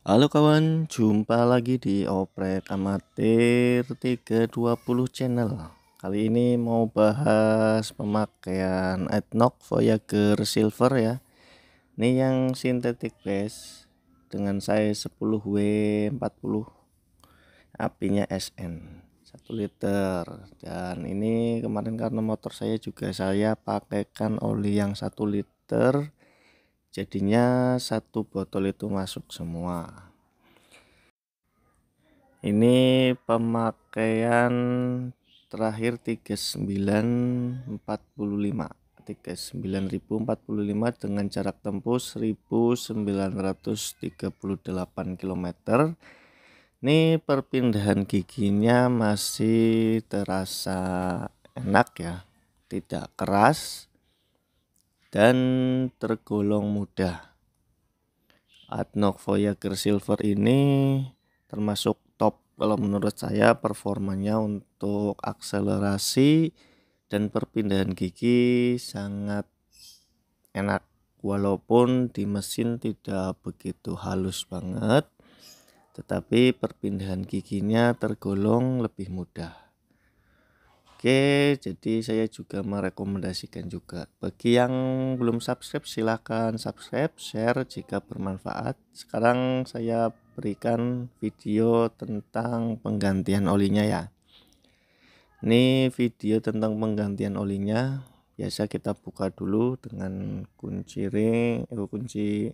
Halo kawan, jumpa lagi di Oprek Amatir 320 channel Kali ini mau bahas pemakaian Adnock Voyager Silver ya Ini yang sintetik base dengan size 10W40 Apinya SN 1 liter Dan ini kemarin karena motor saya juga saya pakaikan oli yang 1 liter jadinya satu botol itu masuk semua ini pemakaian terakhir 3945 39.045 dengan jarak tempuh 1938 km ini perpindahan giginya masih terasa enak ya tidak keras dan tergolong mudah. Adnok Voyager Silver ini termasuk top kalau menurut saya performanya untuk akselerasi dan perpindahan gigi sangat enak walaupun di mesin tidak begitu halus banget tetapi perpindahan giginya tergolong lebih mudah. Oke, jadi saya juga merekomendasikan juga bagi yang belum subscribe silahkan subscribe, share jika bermanfaat. Sekarang saya berikan video tentang penggantian olinya ya. Ini video tentang penggantian olinya. Biasa kita buka dulu dengan kunci ring, eh, kunci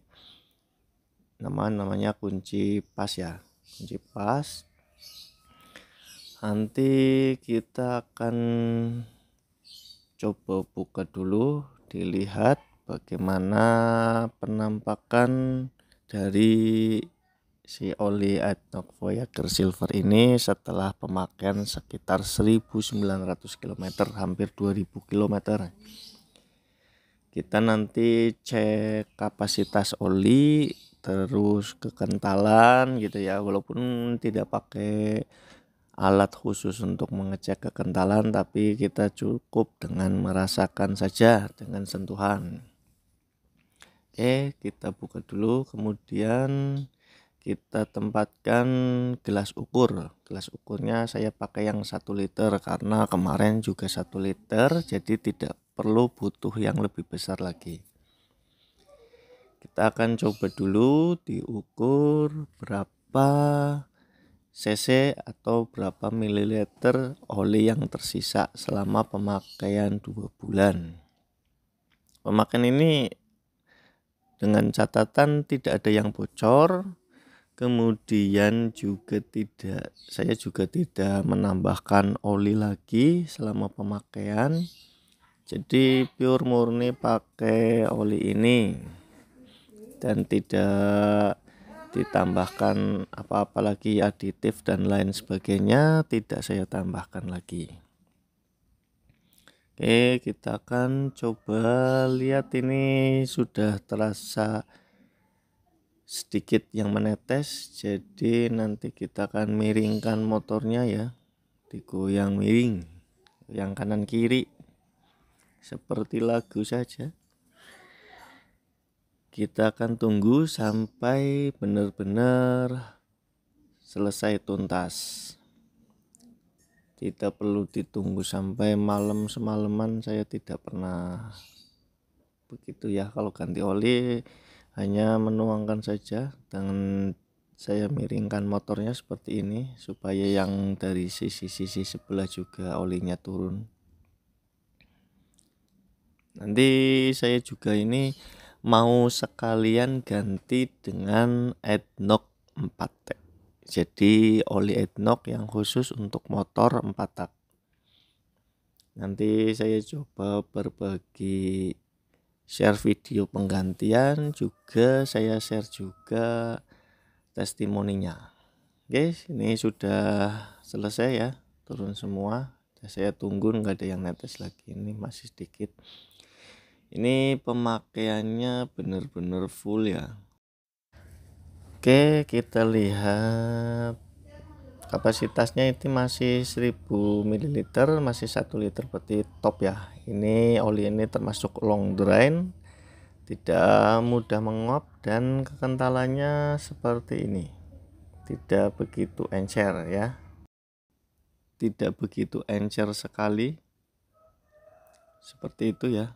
nama namanya kunci pas ya, kunci pas nanti kita akan coba buka dulu dilihat bagaimana penampakan dari si oli adnok Voyager Silver ini setelah pemakaian sekitar 1900 km hampir 2000 km kita nanti cek kapasitas oli terus kekentalan gitu ya walaupun tidak pakai alat khusus untuk mengecek kekentalan tapi kita cukup dengan merasakan saja dengan sentuhan oke kita buka dulu kemudian kita tempatkan gelas ukur gelas ukurnya saya pakai yang satu liter karena kemarin juga satu liter jadi tidak perlu butuh yang lebih besar lagi kita akan coba dulu diukur berapa cc atau berapa mililiter oli yang tersisa selama pemakaian dua bulan. Pemakaian ini dengan catatan tidak ada yang bocor, kemudian juga tidak saya juga tidak menambahkan oli lagi selama pemakaian. Jadi pure murni pakai oli ini dan tidak ditambahkan apa-apa lagi aditif dan lain sebagainya tidak saya tambahkan lagi Oke kita akan coba lihat ini sudah terasa sedikit yang menetes jadi nanti kita akan miringkan motornya ya digoyang miring yang kanan kiri seperti lagu saja kita akan tunggu sampai benar-benar selesai tuntas tidak perlu ditunggu sampai malam semalaman saya tidak pernah begitu ya kalau ganti oli hanya menuangkan saja dengan saya miringkan motornya seperti ini supaya yang dari sisi-sisi sebelah juga olinya turun nanti saya juga ini mau sekalian ganti dengan Adnok 4 tak. Jadi oli Adnok yang khusus untuk motor 4 tak. Nanti saya coba berbagi share video penggantian juga saya share juga testimoninya. guys. ini sudah selesai ya, turun semua. Saya tunggu nggak ada yang netes lagi ini masih sedikit ini pemakaiannya benar-benar full ya Oke kita lihat kapasitasnya itu masih 1000 ml masih 1 liter peti top ya ini oli ini termasuk long drain tidak mudah menguap dan kekentalannya seperti ini tidak begitu encer ya tidak begitu encer sekali seperti itu ya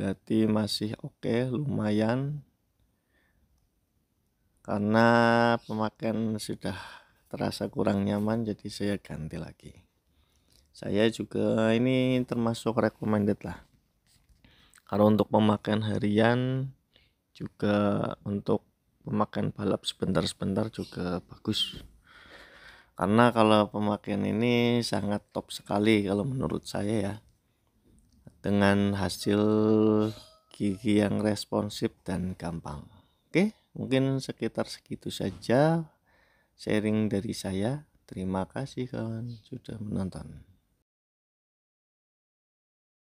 berarti masih oke okay, lumayan karena pemakaian sudah terasa kurang nyaman jadi saya ganti lagi saya juga ini termasuk recommended lah kalau untuk pemakaian harian juga untuk pemakaian balap sebentar-sebentar juga bagus karena kalau pemakaian ini sangat top sekali kalau menurut saya ya dengan hasil gigi yang responsif dan gampang. Oke, mungkin sekitar segitu saja sharing dari saya. Terima kasih kawan sudah menonton.